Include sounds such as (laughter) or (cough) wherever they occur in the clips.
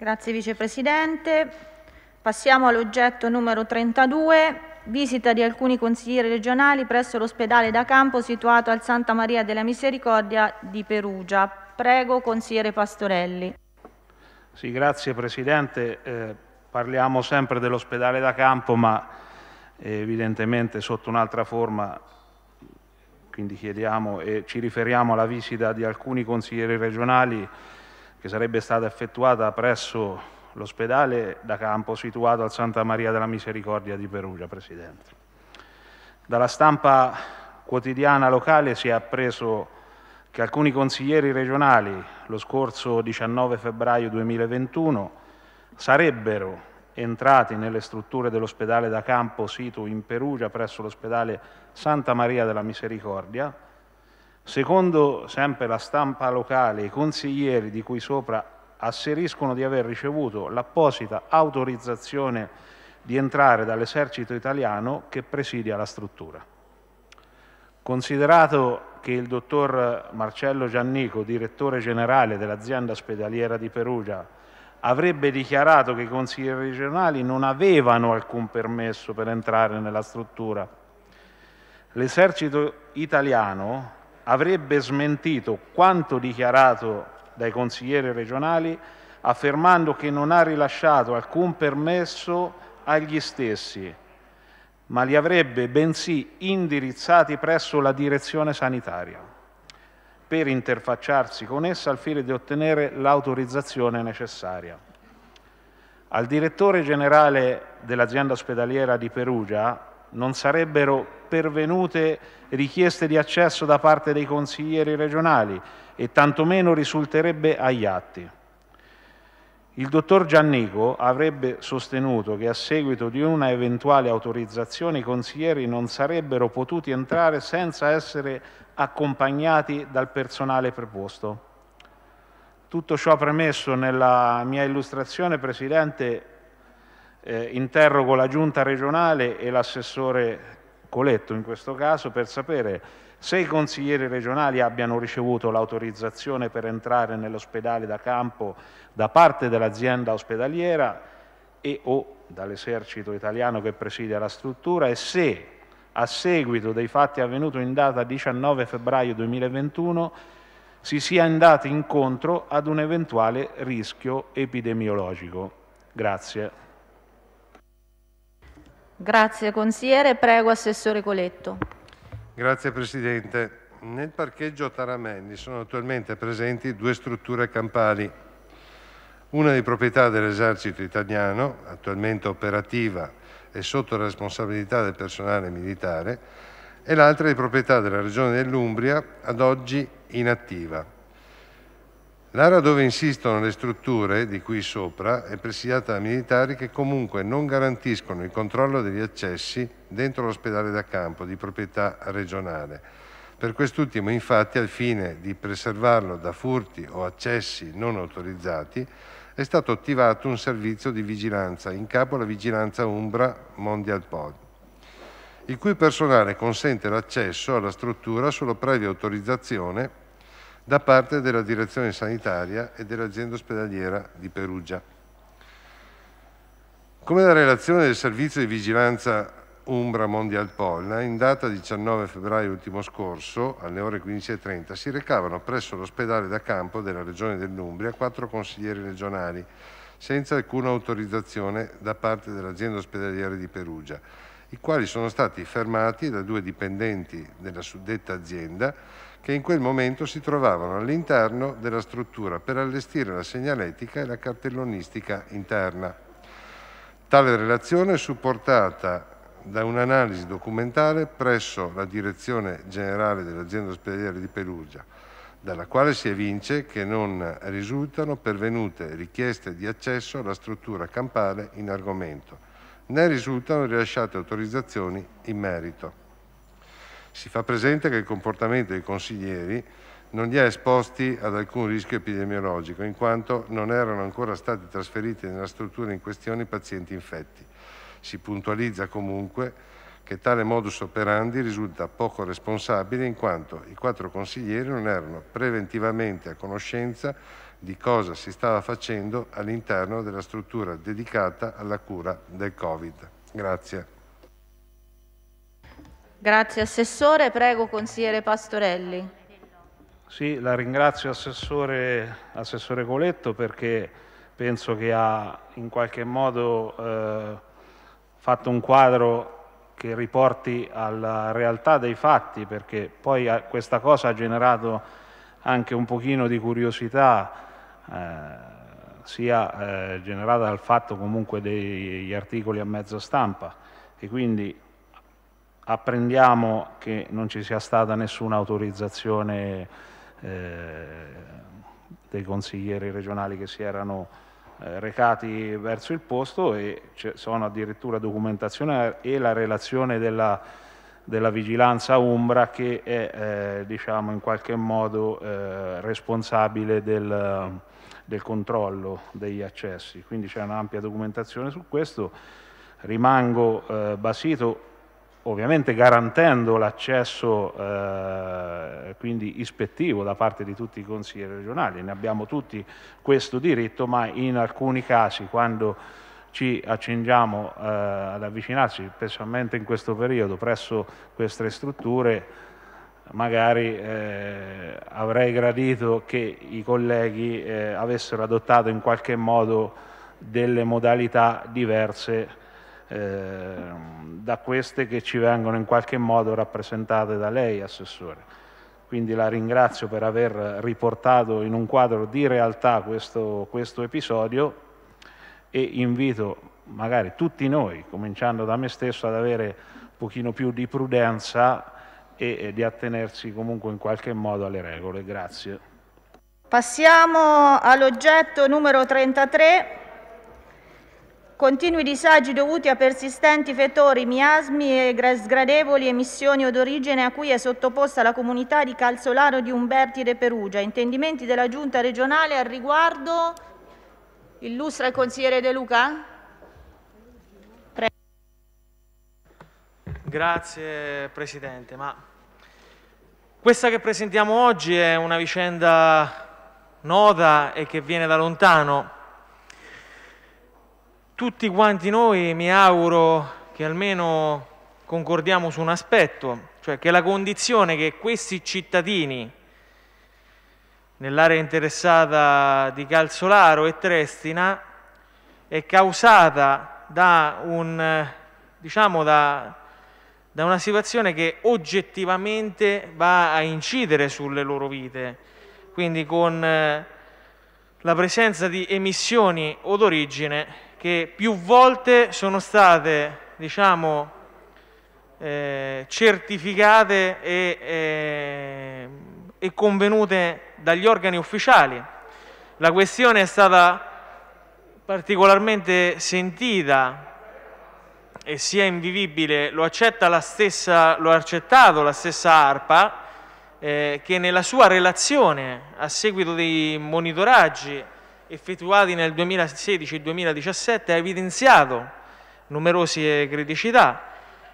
Grazie Vicepresidente. Passiamo all'oggetto numero 32, visita di alcuni consiglieri regionali presso l'ospedale da campo situato al Santa Maria della Misericordia di Perugia. Prego, consigliere Pastorelli. Sì, grazie Presidente. Eh, parliamo sempre dell'ospedale da campo, ma evidentemente sotto un'altra forma, quindi chiediamo e ci riferiamo alla visita di alcuni consiglieri regionali che sarebbe stata effettuata presso l'ospedale da campo situato al Santa Maria della Misericordia di Perugia, Presidente. Dalla stampa quotidiana locale si è appreso che alcuni consiglieri regionali lo scorso 19 febbraio 2021 sarebbero entrati nelle strutture dell'ospedale da campo sito in Perugia presso l'ospedale Santa Maria della Misericordia Secondo sempre la stampa locale, i consiglieri di cui sopra asseriscono di aver ricevuto l'apposita autorizzazione di entrare dall'esercito italiano che presidia la struttura. Considerato che il dottor Marcello Giannico, direttore generale dell'azienda ospedaliera di Perugia, avrebbe dichiarato che i consiglieri regionali non avevano alcun permesso per entrare nella struttura, l'esercito italiano avrebbe smentito quanto dichiarato dai consiglieri regionali affermando che non ha rilasciato alcun permesso agli stessi, ma li avrebbe bensì indirizzati presso la direzione sanitaria per interfacciarsi con essa al fine di ottenere l'autorizzazione necessaria. Al direttore generale dell'azienda ospedaliera di Perugia, non sarebbero pervenute richieste di accesso da parte dei consiglieri regionali e tantomeno risulterebbe agli atti. Il dottor Giannico avrebbe sostenuto che a seguito di una eventuale autorizzazione i consiglieri non sarebbero potuti entrare senza essere accompagnati dal personale preposto. Tutto ciò premesso nella mia illustrazione, Presidente, eh, interrogo la giunta regionale e l'assessore Coletto in questo caso per sapere se i consiglieri regionali abbiano ricevuto l'autorizzazione per entrare nell'ospedale da campo da parte dell'azienda ospedaliera e o dall'esercito italiano che preside la struttura e se a seguito dei fatti avvenuti in data 19 febbraio 2021 si sia andati incontro ad un eventuale rischio epidemiologico. Grazie. Grazie consigliere, prego assessore Coletto. Grazie Presidente. Nel parcheggio Taramelli sono attualmente presenti due strutture campali, una di proprietà dell'esercito italiano, attualmente operativa e sotto responsabilità del personale militare, e l'altra di proprietà della regione dell'Umbria, ad oggi inattiva. L'area dove insistono le strutture di qui sopra è presidiata da militari che comunque non garantiscono il controllo degli accessi dentro l'ospedale da campo di proprietà regionale. Per quest'ultimo infatti al fine di preservarlo da furti o accessi non autorizzati è stato attivato un servizio di vigilanza in capo alla vigilanza Umbra Mondial Pod il cui personale consente l'accesso alla struttura solo previa autorizzazione da parte della direzione sanitaria e dell'azienda ospedaliera di Perugia. Come la relazione del servizio di vigilanza Umbra Mondial Polna, in data 19 febbraio ultimo scorso, alle ore 15.30, si recavano presso l'ospedale da campo della regione dell'Umbria quattro consiglieri regionali, senza alcuna autorizzazione da parte dell'azienda ospedaliera di Perugia, i quali sono stati fermati da due dipendenti della suddetta azienda che in quel momento si trovavano all'interno della struttura per allestire la segnaletica e la cartellonistica interna. Tale relazione è supportata da un'analisi documentale presso la Direzione Generale dell'Azienda Ospedaliera di Perugia, dalla quale si evince che non risultano pervenute richieste di accesso alla struttura campale in argomento né risultano rilasciate autorizzazioni in merito. Si fa presente che il comportamento dei consiglieri non li ha esposti ad alcun rischio epidemiologico, in quanto non erano ancora stati trasferiti nella struttura in questione i pazienti infetti. Si puntualizza comunque che tale modus operandi risulta poco responsabile in quanto i quattro consiglieri non erano preventivamente a conoscenza di cosa si stava facendo all'interno della struttura dedicata alla cura del Covid. Grazie. Grazie Assessore, prego Consigliere Pastorelli. Sì, la ringrazio Assessore, Assessore Coletto perché penso che ha in qualche modo eh, fatto un quadro che riporti alla realtà dei fatti perché poi eh, questa cosa ha generato anche un pochino di curiosità eh, sia eh, generata dal fatto comunque degli articoli a mezza stampa e quindi apprendiamo che non ci sia stata nessuna autorizzazione eh, dei consiglieri regionali che si erano eh, recati verso il posto e ci sono addirittura documentazione e la relazione della, della vigilanza Umbra che è eh, diciamo in qualche modo eh, responsabile del del controllo degli accessi, quindi c'è un'ampia documentazione su questo, rimango eh, basito ovviamente garantendo l'accesso eh, quindi ispettivo da parte di tutti i consiglieri regionali, ne abbiamo tutti questo diritto, ma in alcuni casi quando ci accingiamo eh, ad avvicinarci, specialmente in questo periodo, presso queste strutture, magari eh, avrei gradito che i colleghi eh, avessero adottato in qualche modo delle modalità diverse eh, da queste che ci vengono in qualche modo rappresentate da lei, Assessore. Quindi la ringrazio per aver riportato in un quadro di realtà questo, questo episodio e invito magari tutti noi, cominciando da me stesso, ad avere un pochino più di prudenza e di attenersi comunque in qualche modo alle regole. Grazie. Passiamo all'oggetto numero 33, Continui disagi dovuti a persistenti fetori, miasmi e sgradevoli emissioni odorigene a cui è sottoposta la comunità di Calzolaro di Umberti de Perugia. Intendimenti della Giunta regionale al riguardo. Illustra il consigliere De Luca. Prego. Grazie Presidente. Ma questa che presentiamo oggi è una vicenda nota e che viene da lontano. Tutti quanti noi mi auguro che almeno concordiamo su un aspetto, cioè che la condizione che questi cittadini nell'area interessata di Calzolaro e Trestina è causata da un, diciamo, da da una situazione che oggettivamente va a incidere sulle loro vite, quindi con eh, la presenza di emissioni o d'origine che più volte sono state, diciamo, eh, certificate e, eh, e convenute dagli organi ufficiali. La questione è stata particolarmente sentita e sia invivibile, lo accetta la stessa, lo ha accettato la stessa ARPA, eh, che nella sua relazione a seguito dei monitoraggi effettuati nel 2016-2017 ha evidenziato numerose criticità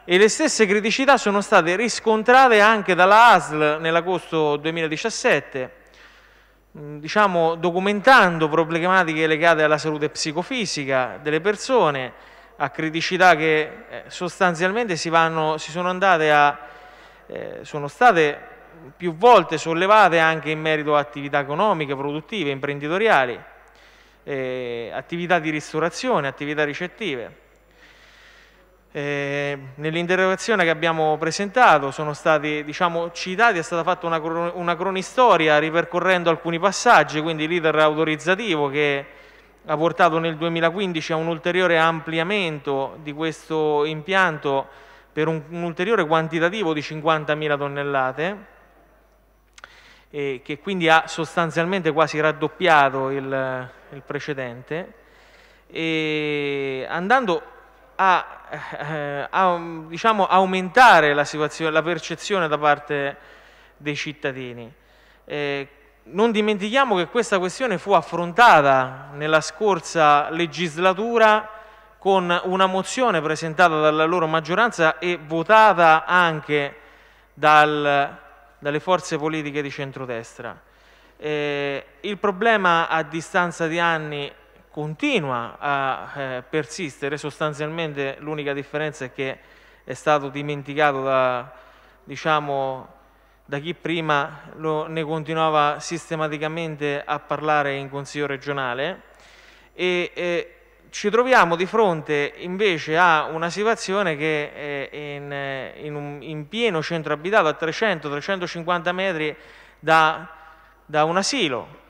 e le stesse criticità sono state riscontrate anche dalla ASL nell'agosto 2017 diciamo, documentando problematiche legate alla salute psicofisica delle persone a criticità che eh, sostanzialmente si, vanno, si sono, a, eh, sono state più volte sollevate anche in merito a attività economiche, produttive, imprenditoriali, eh, attività di ristorazione, attività ricettive. Eh, nell'interrogazione che abbiamo presentato sono stati diciamo, citati, è stata fatta una, cron una cronistoria ripercorrendo alcuni passaggi, quindi l'iter autorizzativo che ha portato nel 2015 a un ulteriore ampliamento di questo impianto per un, un ulteriore quantitativo di 50.000 tonnellate eh, che quindi ha sostanzialmente quasi raddoppiato il, il precedente e andando a, eh, a diciamo, aumentare la, la, percezione da parte dei cittadini. Eh, non dimentichiamo che questa questione fu affrontata nella scorsa legislatura con una mozione presentata dalla loro maggioranza e votata anche dal, dalle forze politiche di centrodestra. Eh, il problema a distanza di anni continua a eh, persistere, sostanzialmente l'unica differenza è che è stato dimenticato da, diciamo, da chi prima lo, ne continuava sistematicamente a parlare in Consiglio regionale e eh, ci troviamo di fronte invece a una situazione che eh, in, in, un, in, pieno centro abitato a 300-350 metri da, da un asilo.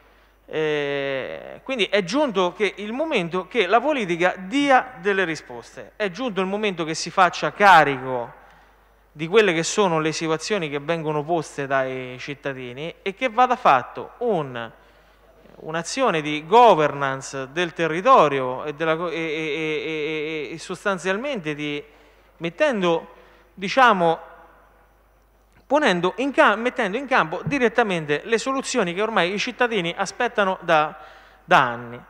Eh, quindi è giunto che il momento che la politica dia delle risposte, è giunto il momento che si faccia carico di quelle che sono le situazioni che vengono poste dai cittadini e che vada fatto un, un'azione di governance del territorio e, della, e, e, e sostanzialmente di, mettendo, diciamo, in campo, mettendo in campo direttamente le soluzioni che ormai i cittadini aspettano da, da anni.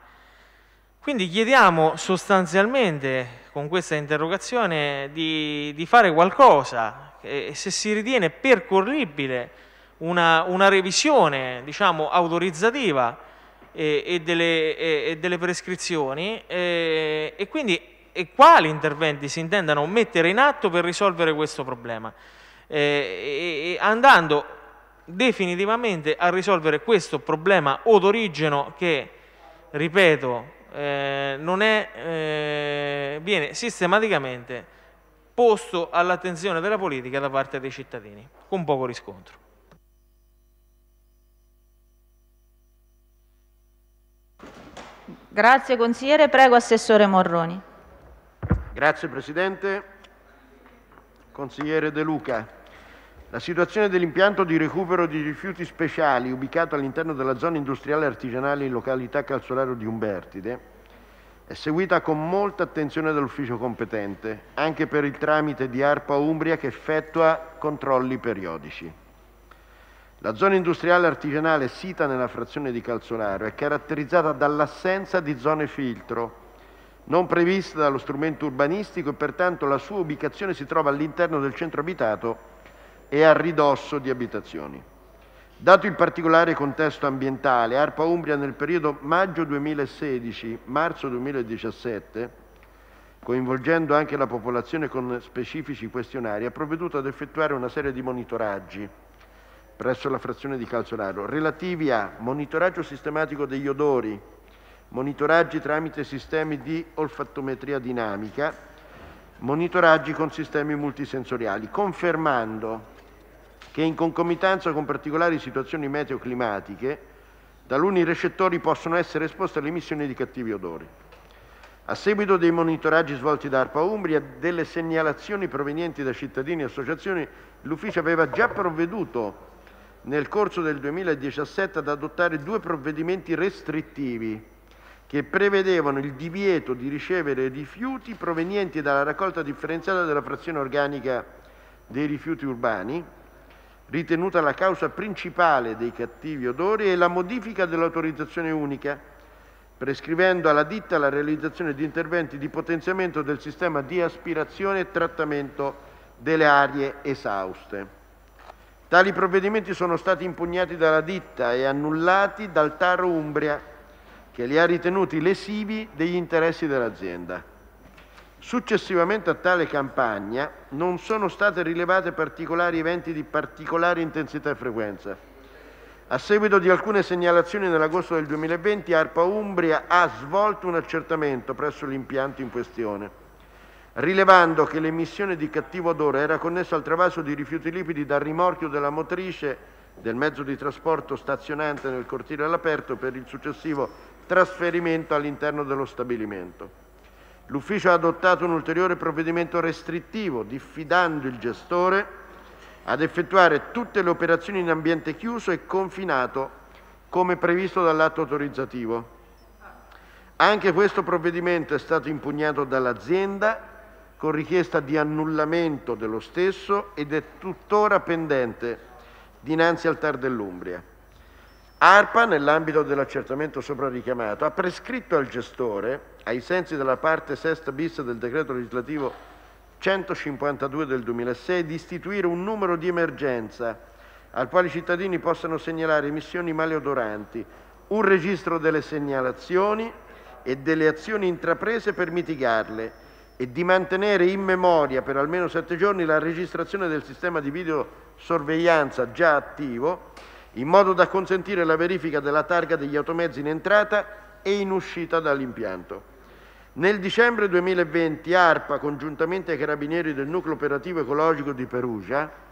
Quindi chiediamo sostanzialmente con questa interrogazione di, di fare qualcosa, se si ritiene percorribile una, una revisione diciamo, autorizzativa e, e, delle, e, e, delle, prescrizioni e, quindi quali interventi si intendano mettere in atto per risolvere questo problema, andando definitivamente a risolvere questo problema odorigeno che, ripeto, eh, non è, eh, viene sistematicamente posto all'attenzione della politica da parte dei cittadini, con poco riscontro. Grazie consigliere, prego Assessore Morroni. Grazie Presidente. Consigliere De Luca. La situazione dell'impianto di recupero di rifiuti speciali ubicato all'interno della zona industriale artigianale in località Calzolaro di Umbertide è seguita con molta attenzione dall'ufficio competente, anche per il tramite di ARPA Umbria che effettua controlli periodici. La zona industriale artigianale sita nella frazione di Calzolaro è caratterizzata dall'assenza di zone filtro, non prevista dallo strumento urbanistico e pertanto la sua ubicazione si trova all'interno del centro abitato e a ridosso di abitazioni. Dato il particolare contesto ambientale, ARPA Umbria nel periodo maggio 2016-marzo 2017 coinvolgendo anche la popolazione con specifici questionari, ha provveduto ad effettuare una serie di monitoraggi presso la frazione di Calzolaro relativi a monitoraggio sistematico degli odori, monitoraggi tramite sistemi di olfattometria dinamica, monitoraggi con sistemi multisensoriali, confermando che in concomitanza con particolari situazioni meteoclimatiche taluni recettori possono essere esposti all'emissione di cattivi odori. A seguito dei monitoraggi svolti da ARPA Umbria e delle segnalazioni provenienti da cittadini e associazioni, l'ufficio aveva già provveduto nel corso del 2017 ad adottare due provvedimenti restrittivi che prevedevano il divieto di ricevere rifiuti provenienti dalla raccolta differenziata della frazione organica dei rifiuti urbani ritenuta la causa principale dei cattivi odori, è la modifica dell'autorizzazione unica, prescrivendo alla ditta la realizzazione di interventi di potenziamento del sistema di aspirazione e trattamento delle aree esauste. Tali provvedimenti sono stati impugnati dalla ditta e annullati dal Taro Umbria, che li ha ritenuti lesivi degli interessi dell'azienda. Successivamente a tale campagna non sono state rilevate particolari eventi di particolare intensità e frequenza. A seguito di alcune segnalazioni nell'agosto del 2020, ARPA Umbria ha svolto un accertamento presso l'impianto in questione, rilevando che l'emissione di cattivo odore era connessa al travaso di rifiuti lipidi dal rimorchio della motrice del mezzo di trasporto stazionante nel cortile all'aperto per il successivo trasferimento all'interno dello stabilimento. L'ufficio ha adottato un ulteriore provvedimento restrittivo, diffidando il gestore ad effettuare tutte le operazioni in ambiente chiuso e confinato come previsto dall'atto autorizzativo. Anche questo provvedimento è stato impugnato dall'azienda con richiesta di annullamento dello stesso ed è tuttora pendente dinanzi al TAR dell'Umbria. ARPA, nell'ambito dell'accertamento sopra richiamato, ha prescritto al gestore, ai sensi della parte sesta bis del decreto legislativo 152 del 2006, di istituire un numero di emergenza al quale i cittadini possano segnalare emissioni maleodoranti, un registro delle segnalazioni e delle azioni intraprese per mitigarle e di mantenere in memoria per almeno sette giorni la registrazione del sistema di videosorveglianza già attivo in modo da consentire la verifica della targa degli automezzi in entrata e in uscita dall'impianto. Nel dicembre 2020 ARPA, congiuntamente ai carabinieri del Nucleo Operativo Ecologico di Perugia,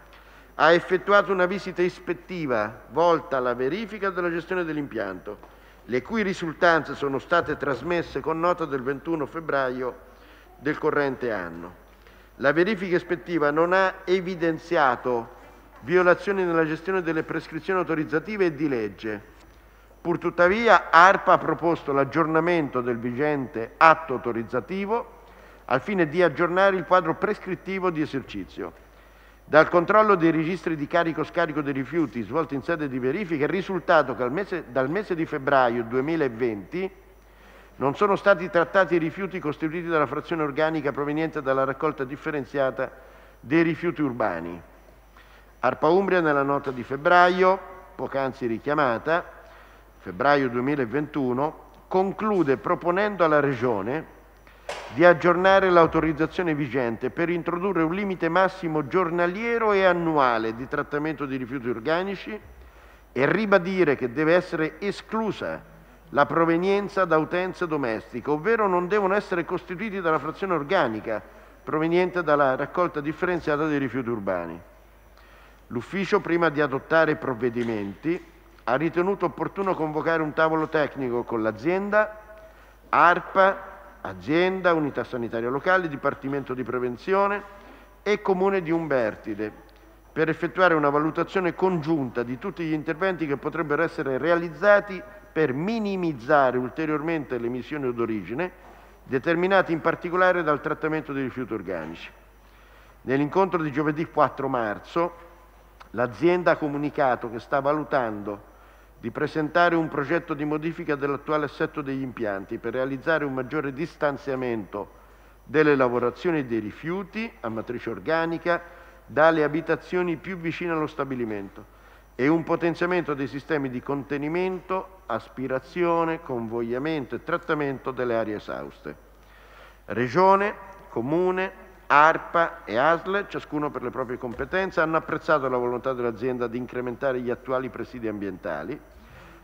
ha effettuato una visita ispettiva volta alla verifica della gestione dell'impianto, le cui risultanze sono state trasmesse con nota del 21 febbraio del corrente anno. La verifica ispettiva non ha evidenziato violazioni nella gestione delle prescrizioni autorizzative e di legge. Purtuttavia, ARPA ha proposto l'aggiornamento del vigente atto autorizzativo al fine di aggiornare il quadro prescrittivo di esercizio. Dal controllo dei registri di carico-scarico dei rifiuti svolti in sede di verifica è risultato che mese, dal mese di febbraio 2020 non sono stati trattati i rifiuti costituiti dalla frazione organica proveniente dalla raccolta differenziata dei rifiuti urbani. Arpa Umbria nella nota di febbraio, poc'anzi richiamata, febbraio 2021, conclude proponendo alla Regione di aggiornare l'autorizzazione vigente per introdurre un limite massimo giornaliero e annuale di trattamento di rifiuti organici e ribadire che deve essere esclusa la provenienza da utenze domestiche, ovvero non devono essere costituiti dalla frazione organica proveniente dalla raccolta differenziata dei rifiuti urbani. L'ufficio, prima di adottare provvedimenti, ha ritenuto opportuno convocare un tavolo tecnico con l'azienda, ARPA, azienda, unità sanitaria locale, dipartimento di prevenzione e comune di Umbertide per effettuare una valutazione congiunta di tutti gli interventi che potrebbero essere realizzati per minimizzare ulteriormente le emissioni d'origine, determinate in particolare dal trattamento dei rifiuti organici. Nell'incontro di giovedì 4 marzo L'azienda ha comunicato che sta valutando di presentare un progetto di modifica dell'attuale assetto degli impianti per realizzare un maggiore distanziamento delle lavorazioni dei rifiuti a matrice organica dalle abitazioni più vicine allo stabilimento e un potenziamento dei sistemi di contenimento, aspirazione, convogliamento e trattamento delle aree esauste. Regione, Comune, ARPA e ASL, ciascuno per le proprie competenze, hanno apprezzato la volontà dell'azienda di incrementare gli attuali presidi ambientali,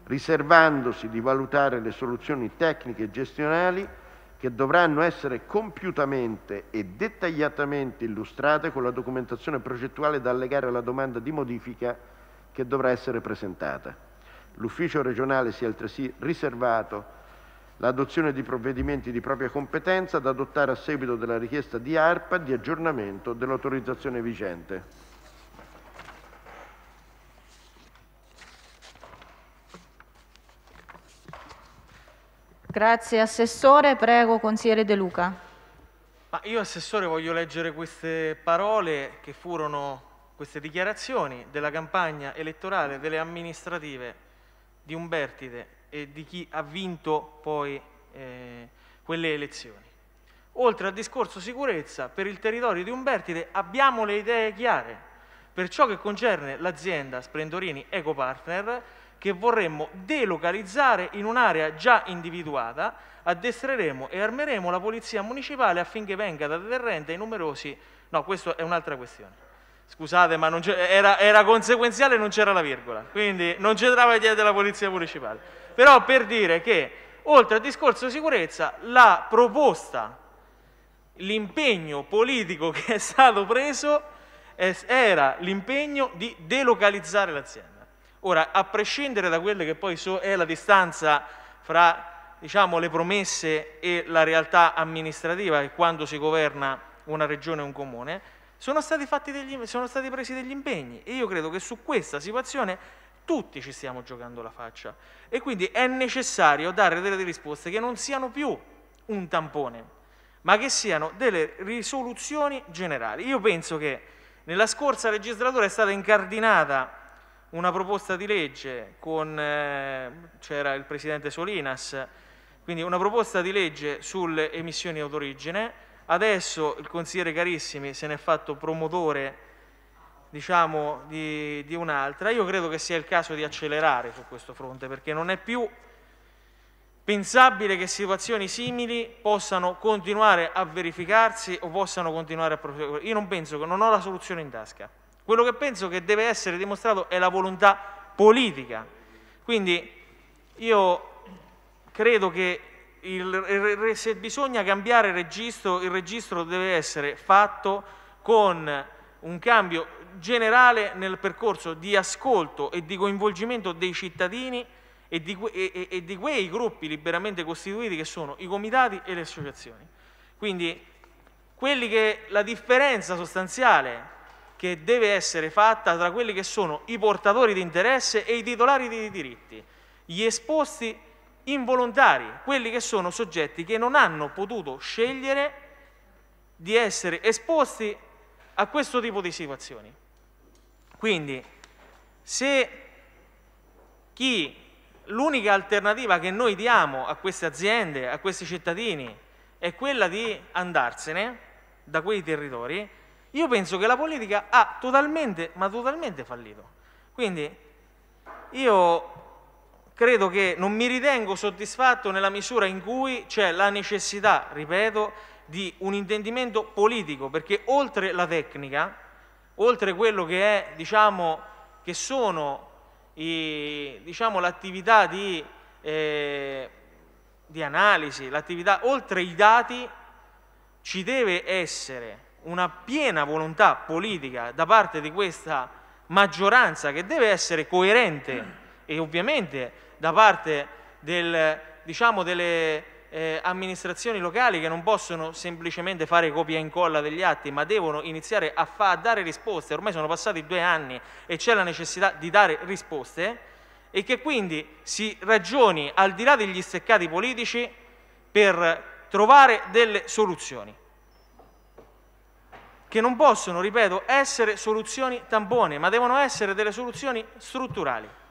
riservandosi di valutare le soluzioni tecniche e gestionali che dovranno essere compiutamente e dettagliatamente illustrate con la documentazione progettuale da allegare alla domanda di modifica che dovrà essere presentata. L'ufficio regionale si è altresì riservato l'adozione di provvedimenti di propria competenza da adottare a seguito della richiesta di ARPA di aggiornamento dell'autorizzazione vigente. Grazie Assessore, prego Consigliere De Luca. Ma io Assessore voglio leggere queste parole che furono queste dichiarazioni della campagna elettorale delle amministrative di Umbertide e di chi ha vinto poi eh, quelle elezioni. Oltre al discorso sicurezza, per il territorio di Umbertide abbiamo le idee chiare. Per ciò che concerne l'azienda Splendorini Ecopartner, che vorremmo delocalizzare in un'area già individuata, addestreremo e armeremo la polizia municipale affinché venga da deterrente ai numerosi... No, questa è un'altra questione. Scusate, ma era, era, conseguenziale e non c'era la virgola, quindi non c'entrava l'idea della polizia municipale. Però per dire che, oltre al discorso di sicurezza, la proposta, l'impegno politico (laughs) che è stato preso è, era l'impegno di delocalizzare l'azienda. Ora, a prescindere da quella che poi so, è la distanza fra diciamo, le promesse e la realtà amministrativa, che quando si governa una regione e un comune, sono stati, degli, sono stati presi degli impegni e io credo che su questa situazione tutti ci stiamo giocando la faccia e quindi è necessario dare delle risposte che non siano più un tampone, ma che siano delle risoluzioni generali. Io penso che nella scorsa legislatura è stata incardinata una proposta di legge con eh, c'era il presidente Solinas, quindi una proposta di legge sulle emissioni autorigine Adesso il consigliere Carissimi se n'è fatto promotore diciamo, di, di un'altra. Io credo che sia il caso di accelerare su questo fronte perché non è più pensabile che situazioni simili possano continuare a verificarsi o possano continuare a proseguire. Io non penso che non ho la soluzione in tasca. Quello che penso che deve essere dimostrato è la volontà politica. Quindi io credo che il, se bisogna cambiare registro, il registro deve essere fatto con un cambio generale nel percorso di ascolto e di coinvolgimento dei cittadini e di, e, e di quei gruppi liberamente costituiti che sono i comitati e le associazioni. Quindi che, la differenza sostanziale che deve essere fatta tra quelli che sono i portatori di interesse e i titolari di diritti, gli esposti involontari, quelli che sono soggetti che non hanno potuto scegliere di essere esposti a questo tipo di situazioni. Quindi, se chi l'unica alternativa che noi diamo a queste aziende, a questi cittadini, è quella di andarsene da quei territori, io penso che la politica ha totalmente, ma totalmente fallito. Quindi io credo che non mi ritengo soddisfatto nella misura in cui c'è la necessità, ripeto, di un intendimento politico, perché oltre la tecnica, oltre quello che è, diciamo, che sono diciamo, l'attività di, eh, di analisi, l'attività oltre i dati, ci deve essere una piena volontà politica da parte di questa maggioranza che deve essere coerente e ovviamente da parte del, diciamo, delle eh, amministrazioni locali che non possono semplicemente fare copia e incolla degli atti, ma devono iniziare a, fa, a dare risposte. Ormai sono passati due anni e c'è la necessità di dare risposte e che quindi si ragioni al di là degli steccati politici per trovare delle soluzioni che non possono, ripeto, essere soluzioni tampone, ma devono essere delle soluzioni strutturali.